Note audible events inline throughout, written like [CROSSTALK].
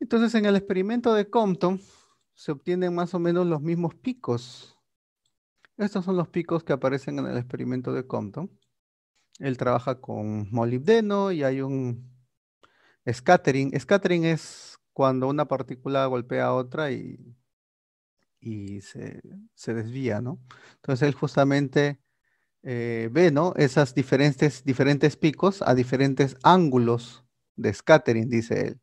Entonces, en el experimento de Compton se obtienen más o menos los mismos picos. Estos son los picos que aparecen en el experimento de Compton. Él trabaja con molibdeno y hay un scattering. Scattering es cuando una partícula golpea a otra y, y se, desvía, ¿no? Entonces él justamente eh, ve, ¿no? Esas diferentes, diferentes picos a diferentes ángulos de scattering, dice él.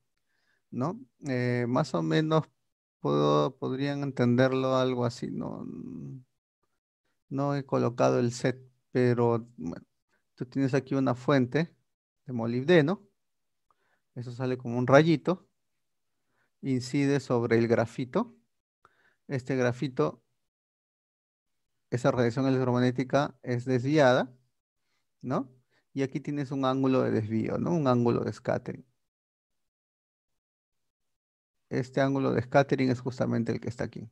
¿no? Eh, más o menos podrían entenderlo algo así, ¿no? Mm, no he colocado el set, pero bueno, tú tienes aquí una fuente de molibdeno, eso sale como un rayito, incide sobre el grafito, este grafito, esa radiación electromagnética es desviada, ¿no? Y aquí tienes un ángulo de desvío, ¿no? Un ángulo de scattering este ángulo de scattering es justamente el que está aquí.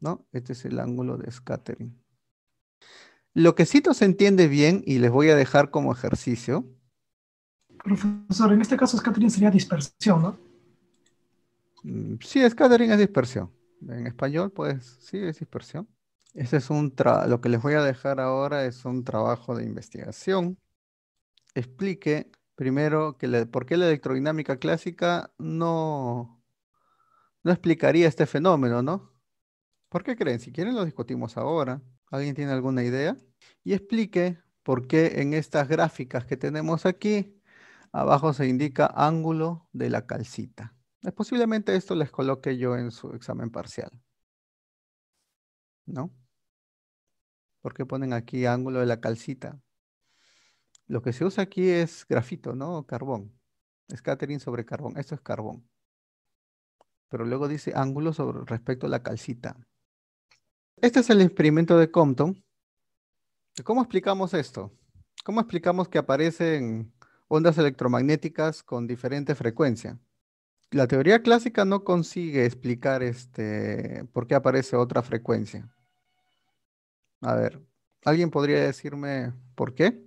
¿No? Este es el ángulo de scattering. Lo que Cito se entiende bien, y les voy a dejar como ejercicio. Profesor, en este caso scattering sería dispersión, ¿no? Mm, sí, scattering es dispersión. En español, pues, sí, es dispersión. es un lo que les voy a dejar ahora es un trabajo de investigación. Explique Primero, ¿por qué la electrodinámica clásica no, no explicaría este fenómeno, no? ¿Por qué creen? Si quieren lo discutimos ahora. ¿Alguien tiene alguna idea? Y explique por qué en estas gráficas que tenemos aquí, abajo se indica ángulo de la calcita. Pues posiblemente esto les coloque yo en su examen parcial. ¿No? ¿Por qué ponen aquí ángulo de la calcita? Lo que se usa aquí es grafito, ¿no? Carbón. Scattering sobre carbón. Esto es carbón. Pero luego dice ángulo sobre respecto a la calcita. Este es el experimento de Compton. ¿Cómo explicamos esto? ¿Cómo explicamos que aparecen ondas electromagnéticas con diferente frecuencia? La teoría clásica no consigue explicar este, por qué aparece otra frecuencia. A ver, ¿alguien podría decirme por qué?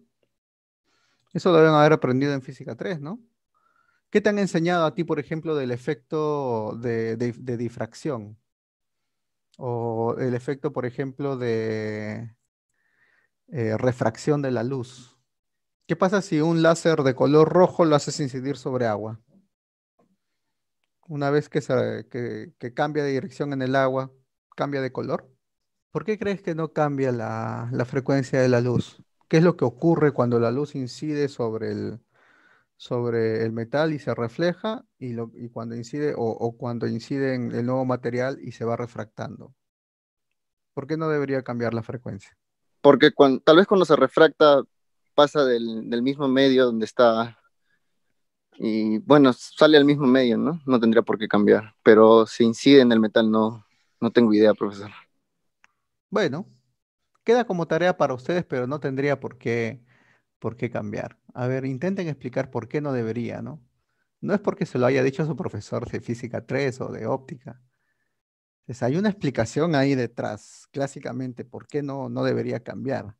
Eso lo deben haber aprendido en física 3, ¿no? ¿Qué te han enseñado a ti, por ejemplo, del efecto de, difracción? O el efecto, por ejemplo, de eh, refracción de la luz. ¿Qué pasa si un láser de color rojo lo haces incidir sobre agua? Una vez que, cambia de dirección en el agua, cambia de color. ¿Por qué crees que no cambia la frecuencia de la luz? ¿Qué es lo que ocurre cuando la luz incide sobre el, sobre el metal y se refleja y, cuando incide o, cuando incide en el nuevo material y se va refractando? ¿Por qué no debería cambiar la frecuencia? Porque tal vez cuando se refracta pasa del, del mismo medio donde está y bueno, sale al mismo medio, ¿no? No tendría por qué cambiar, pero si incide en el metal no, no tengo idea, profesor. Bueno, queda como tarea para ustedes, pero no tendría por qué, por qué cambiar. A ver, intenten explicar por qué no debería, ¿no? No es porque se lo haya dicho su profesor de física 3 o de óptica. hay una explicación ahí detrás, clásicamente, por qué no, no debería cambiar.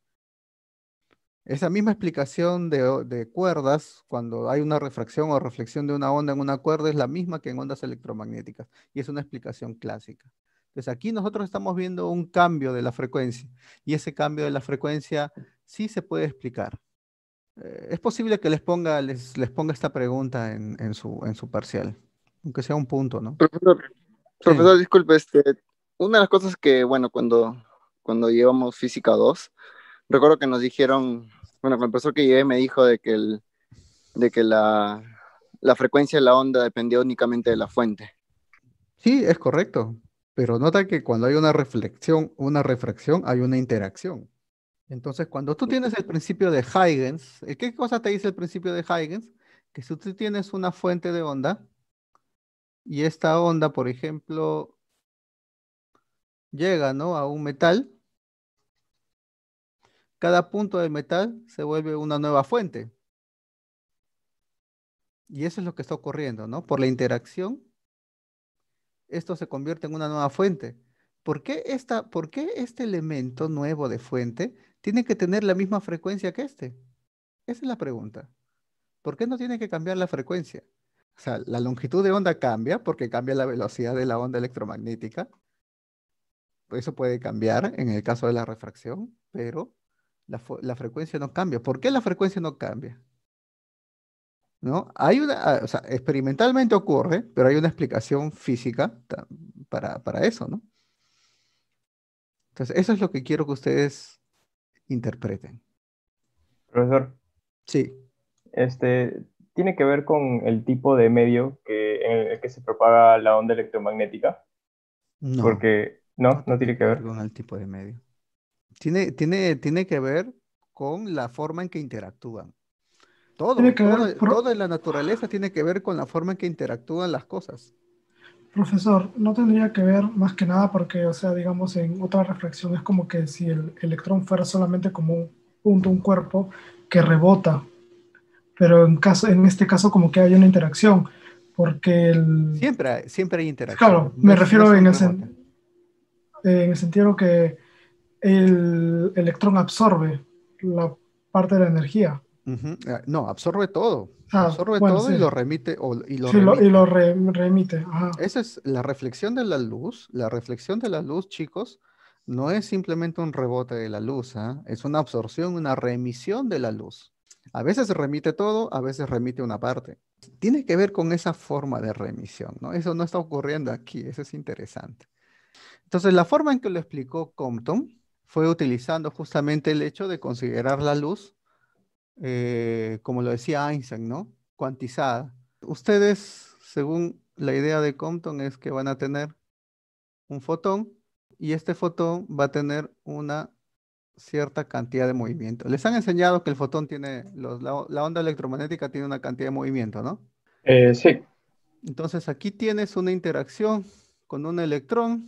Esa misma explicación de, de, cuerdas, cuando hay una refracción o reflexión de una onda en una cuerda, es la misma que en ondas electromagnéticas. Y es una explicación clásica. Entonces pues, aquí nosotros estamos viendo un cambio de la frecuencia y ese cambio de la frecuencia sí se puede explicar. Eh, es posible que les ponga, les, les ponga esta pregunta en, en, su, en su parcial, aunque sea un punto, ¿no? Profesor, disculpe, este, una de las cosas que, bueno, cuando, cuando llevamos física 2, recuerdo que nos dijeron, bueno, el profesor que llevé me dijo de que, el, de que la, la frecuencia de la onda dependía únicamente de la fuente. Sí, es correcto. Pero nota que cuando hay una reflexión, una refracción, hay una interacción. Entonces, cuando tú tienes el principio de Huygens, eh, ¿qué cosa te dice el principio de Huygens? Que si tú tienes una fuente de onda y esta onda, por ejemplo, llega a un metal, cada punto del metal se vuelve una nueva fuente. Y eso es lo que está ocurriendo, ¿no? Por la interacción esto se convierte en una nueva fuente. ¿Por qué, ¿Por qué este elemento nuevo de fuente tiene que tener la misma frecuencia que este? Esa es la pregunta. ¿Por qué no tiene que cambiar la frecuencia? O sea, la longitud de onda cambia porque cambia la velocidad de la onda electromagnética. Eso puede cambiar en el caso de la refracción, pero la, la frecuencia no cambia. ¿Por qué la frecuencia no cambia? ¿no? Hay una, o sea, experimentalmente ocurre, pero hay una explicación física para, eso, ¿no? Entonces, eso es lo que quiero que ustedes interpreten. Profesor. Sí. Este, tiene que ver con el tipo de medio que, en el que se propaga la onda electromagnética. Porque, no, no tiene que ver. Con el tipo de medio. Tiene, tiene, tiene que ver con la forma en que interactúan. Todo, todo, en la naturaleza tiene que ver con la forma en que interactúan las cosas. Profesor, no tendría que ver más que nada porque, o sea, digamos, en otra reflexión es como que si el electrón fuera solamente como un punto, un cuerpo que rebota, pero en, caso, en este caso como que hay una interacción, porque el... Siempre, siempre hay interacción. Claro, me refiero en en el sentido que el electrón absorbe la parte de la energía. Eh, no, absorbe todo. Ah, absorbe todo y lo remite. y lo sí, remite. y lo remite. Esa es la reflexión de la luz. La reflexión de la luz, chicos, no es simplemente un rebote de la luz. ¿ah? Es una absorción, una remisión de la luz. A veces remite todo, a veces remite una parte. Tiene que ver con esa forma de remisión. ¿no? Eso no está ocurriendo aquí. Eso es interesante. Entonces, la forma en que lo explicó Compton fue utilizando justamente el hecho de considerar la luz eh, como lo decía Einstein, ¿no? Cuantizada. Ustedes, según la idea de Compton, es que van a tener un fotón y este fotón va a tener una cierta cantidad de movimiento. Les han enseñado que el fotón tiene, la, onda electromagnética tiene una cantidad de movimiento, ¿no? Eh, sí. Entonces aquí tienes una interacción con un electrón.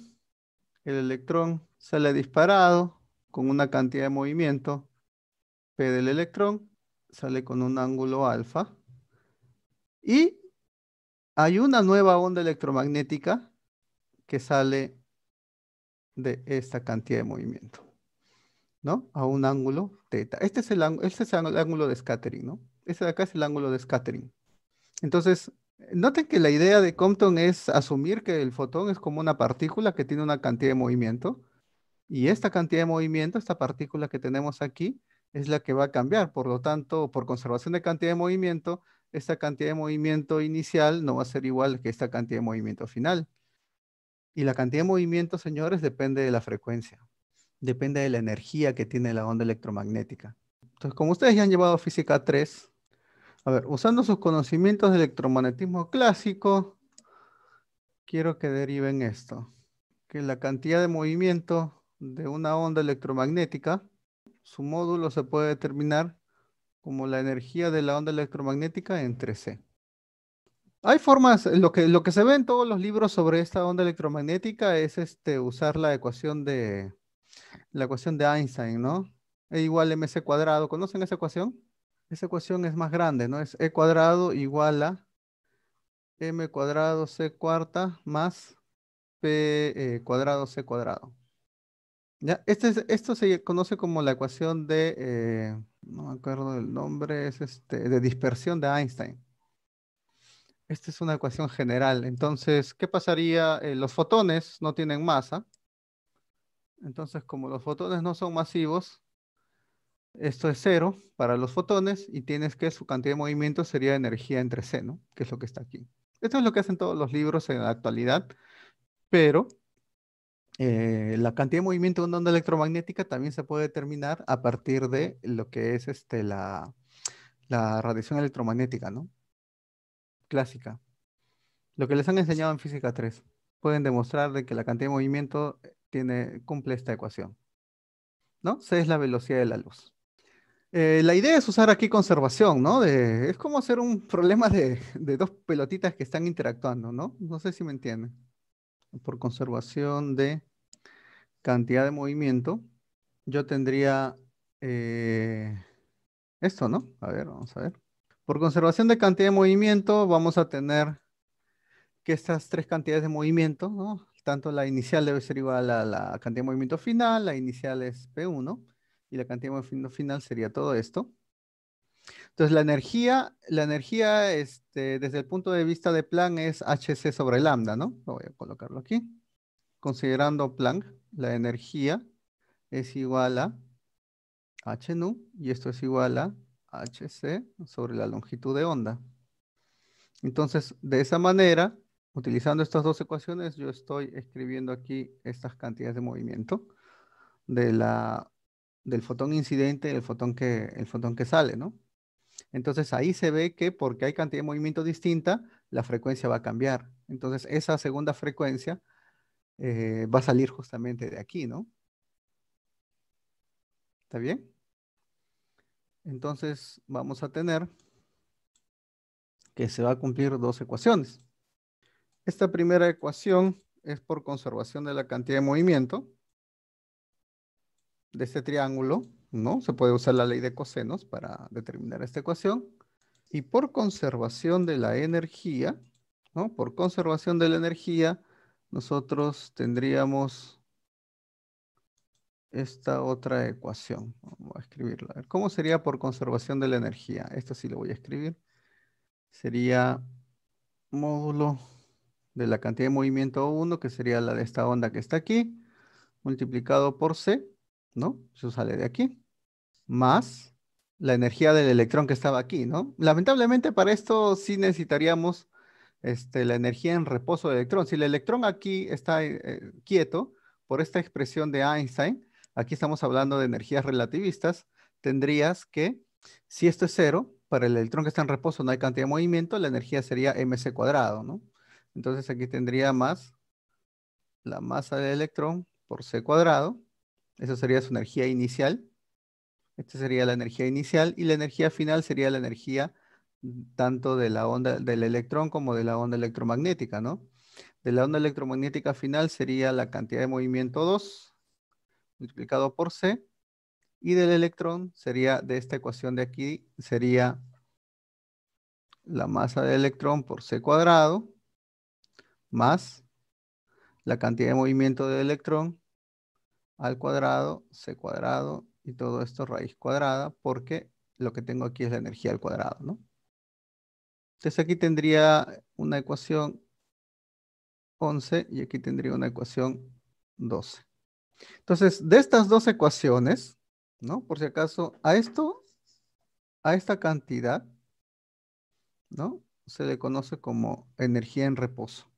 El electrón sale disparado con una cantidad de movimiento P del electrón sale con un ángulo alfa. Y hay una nueva onda electromagnética que sale de esta cantidad de movimiento, ¿no? A un ángulo teta. Este es el, este es el ángulo de scattering, ¿no? Este de acá es el ángulo de scattering. Entonces, noten que la idea de Compton es asumir que el fotón es como una partícula que tiene una cantidad de movimiento. Y esta cantidad de movimiento, esta partícula que tenemos aquí, es la que va a cambiar. Por lo tanto, por conservación de cantidad de movimiento, esta cantidad de movimiento inicial no va a ser igual que esta cantidad de movimiento final. Y la cantidad de movimiento, señores, depende de la frecuencia, depende de la energía que tiene la onda electromagnética. Entonces, como ustedes ya han llevado física 3, a ver, usando sus conocimientos de electromagnetismo clásico, quiero que deriven esto, que la cantidad de movimiento de una onda electromagnética su módulo se puede determinar como la energía de la onda electromagnética entre C. Hay formas, lo que, lo que se ve en todos los libros sobre esta onda electromagnética es este, usar la ecuación de la ecuación de Einstein, ¿no? E igual mc cuadrado. ¿Conocen esa ecuación? Esa ecuación es más grande, ¿no? Es e cuadrado igual a m cuadrado c cuarta más p eh, cuadrado c cuadrado. Ya, este esto se conoce como la ecuación de, eh, no me acuerdo del nombre, es este, de dispersión de Einstein. Esta es una ecuación general. Entonces, ¿qué pasaría? Eh, los fotones no tienen masa. Entonces, como los fotones no son masivos, esto es cero para los fotones y tienes que su cantidad de movimiento sería energía entre seno Que es lo que está aquí. Esto es lo que hacen todos los libros en la actualidad, pero eh, la cantidad de movimiento de una onda electromagnética también se puede determinar a partir de lo que es este, la, radiación electromagnética, ¿no? Clásica. Lo que les han enseñado en física 3. Pueden demostrar que la cantidad de movimiento cumple esta ecuación. ¿No? C es la velocidad de la luz. Eh, la idea es usar aquí conservación, ¿no? es como hacer un problema de, de, dos pelotitas que están interactuando, ¿no? No sé si me entienden. Por conservación de cantidad de movimiento, yo tendría eh, esto, ¿no? A ver, vamos a ver. Por conservación de cantidad de movimiento, vamos a tener que estas tres cantidades de movimiento, ¿no? Tanto la inicial debe ser igual a la cantidad de movimiento final, la inicial es P1, y la cantidad de movimiento final sería todo esto. Entonces, la energía, la energía este, desde el punto de vista de plan es hc sobre lambda, ¿no? voy a colocarlo aquí considerando Planck, la energía es igual a h nu y esto es igual a hc sobre la longitud de onda. Entonces, de esa manera, utilizando estas dos ecuaciones, yo estoy escribiendo aquí estas cantidades de movimiento del fotón incidente y el fotón, que, el fotón que sale, ¿no? Entonces ahí se ve que porque hay cantidad de movimiento distinta, la frecuencia va a cambiar. Entonces esa segunda frecuencia eh, va a salir justamente de aquí, ¿no? ¿Está bien? Entonces vamos a tener que se va a cumplir dos ecuaciones. Esta primera ecuación es por conservación de la cantidad de movimiento de este triángulo, ¿no? Se puede usar la ley de cosenos para determinar esta ecuación. Y por conservación de la energía, ¿no? Por conservación de la energía nosotros tendríamos esta otra ecuación. Vamos a escribirla. ¿Cómo sería por conservación de la energía? esto sí lo voy a escribir. Sería módulo de la cantidad de movimiento 1, que sería la de esta onda que está aquí, multiplicado por C, ¿no? Eso sale de aquí, más la energía del electrón que estaba aquí, ¿no? Lamentablemente para esto sí necesitaríamos este, la energía en reposo del electrón. Si el electrón aquí está eh, quieto, por esta expresión de Einstein, aquí estamos hablando de energías relativistas, tendrías que, si esto es cero, para el electrón que está en reposo no hay cantidad de movimiento, la energía sería mc cuadrado, ¿no? Entonces aquí tendría más la masa del electrón por c cuadrado, esa sería su energía inicial, esta sería la energía inicial y la energía final sería la energía tanto de la onda del electrón como de la onda electromagnética, ¿no? De la onda electromagnética final sería la cantidad de movimiento 2 multiplicado por C y del electrón sería, de esta ecuación de aquí, sería la masa del electrón por C cuadrado más la cantidad de movimiento del electrón al cuadrado, C cuadrado y todo esto raíz cuadrada porque lo que tengo aquí es la energía al cuadrado, ¿no? Entonces aquí tendría una ecuación 11 y aquí tendría una ecuación 12. Entonces, de estas dos ecuaciones, ¿no? Por si acaso, a esto, a esta cantidad, ¿no? Se le conoce como energía en reposo.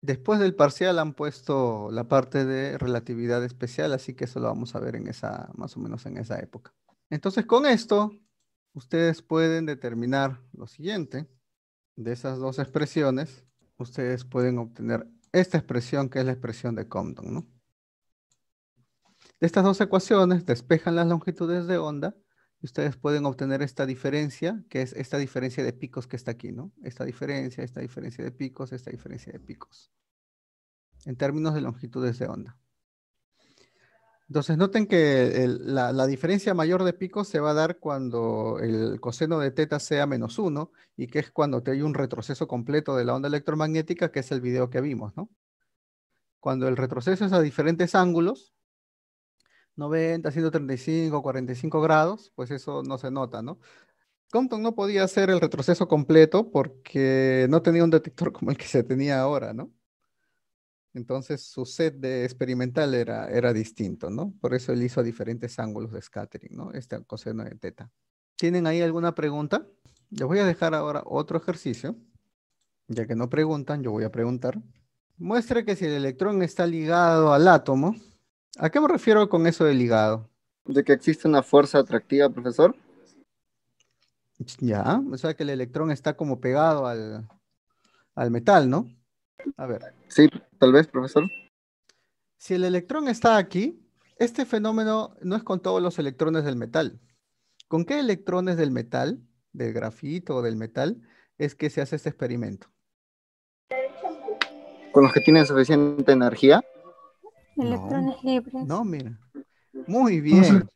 Después del parcial han puesto la parte de relatividad especial, así que eso lo vamos a ver en esa, más o menos en esa época. Entonces, con esto, ustedes pueden determinar lo siguiente de esas dos expresiones, ustedes pueden obtener esta expresión que es la expresión de Compton, ¿no? Estas dos ecuaciones despejan las longitudes de onda y ustedes pueden obtener esta diferencia, que es esta diferencia de picos que está aquí, ¿no? Esta diferencia, esta diferencia de picos, esta diferencia de picos. En términos de longitudes de onda. Entonces noten que la, diferencia mayor de picos se va a dar cuando el coseno de teta sea menos 1 y que es cuando hay un retroceso completo de la onda electromagnética, que es el video que vimos, ¿no? Cuando el retroceso es a diferentes ángulos, 90, 135, 45 grados, pues eso no se nota, ¿no? Compton no podía hacer el retroceso completo porque no tenía un detector como el que se tenía ahora, ¿no? Entonces su set de experimental era, era distinto, ¿no? Por eso él hizo diferentes ángulos de scattering, ¿no? Este coseno de teta. ¿Tienen ahí alguna pregunta? Les voy a dejar ahora otro ejercicio. Ya que no preguntan, yo voy a preguntar. Muestra que si el electrón está ligado al átomo, ¿a qué me refiero con eso de ligado? De que existe una fuerza atractiva, profesor. Ya, o sea que el electrón está como pegado al metal, ¿no? A ver. Sí, tal vez, profesor. Si el electrón está aquí, este fenómeno no es con todos los electrones del metal. ¿Con qué electrones del metal, del grafito o del metal, es que se hace este experimento? ¿Con los que tienen suficiente energía? Electrones libres. No, mira. Muy bien.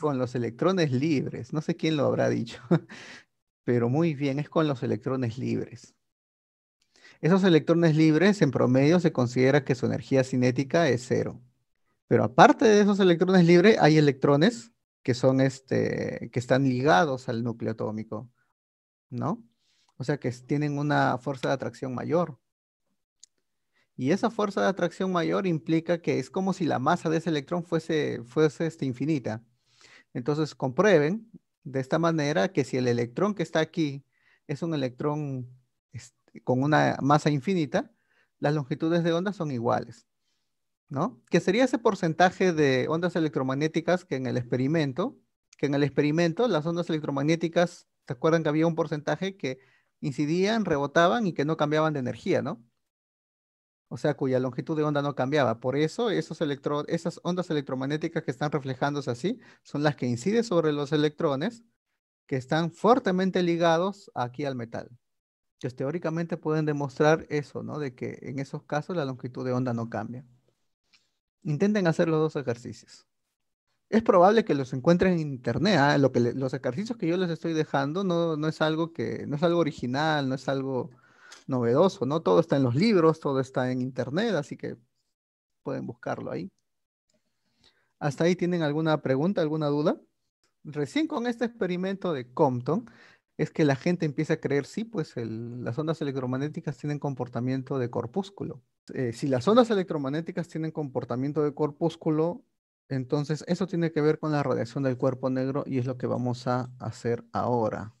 Con los electrones libres. No sé quién lo habrá dicho. [LAUGHS] Pero muy bien, es con los electrones libres. Esos electrones libres en promedio se considera que su energía cinética es cero. Pero aparte de esos electrones libres, hay electrones que son este, que están ligados al núcleo atómico, ¿no? O sea que tienen una fuerza de atracción mayor. Y esa fuerza de atracción mayor implica que es como si la masa de ese electrón fuese, fuese este, infinita. Entonces comprueben de esta manera que si el electrón que está aquí es un electrón este, con una masa infinita, las longitudes de onda son iguales, ¿no? Que sería ese porcentaje de ondas electromagnéticas que en el experimento, que en el experimento las ondas electromagnéticas, ¿se acuerdan que había un porcentaje que incidían, rebotaban y que no cambiaban de energía, ¿no? O sea, cuya longitud de onda no cambiaba. Por eso esas ondas electromagnéticas que están reflejándose así son las que inciden sobre los electrones que están fuertemente ligados aquí al metal pues, teóricamente pueden demostrar eso, ¿no? De que en esos casos la longitud de onda no cambia. Intenten hacer los dos ejercicios. Es probable que los encuentren en internet. ¿ah? Lo que los ejercicios que yo les estoy dejando no, no, es algo que no es algo original, no es algo novedoso, ¿no? Todo está en los libros, todo está en internet, así que pueden buscarlo ahí. ¿Hasta ahí tienen alguna pregunta, alguna duda? Recién con este experimento de Compton es que la gente empieza a creer, sí, pues las ondas electromagnéticas tienen comportamiento de corpúsculo. Eh, si las ondas electromagnéticas tienen comportamiento de corpúsculo, entonces eso tiene que ver con la radiación del cuerpo negro y es lo que vamos a hacer ahora.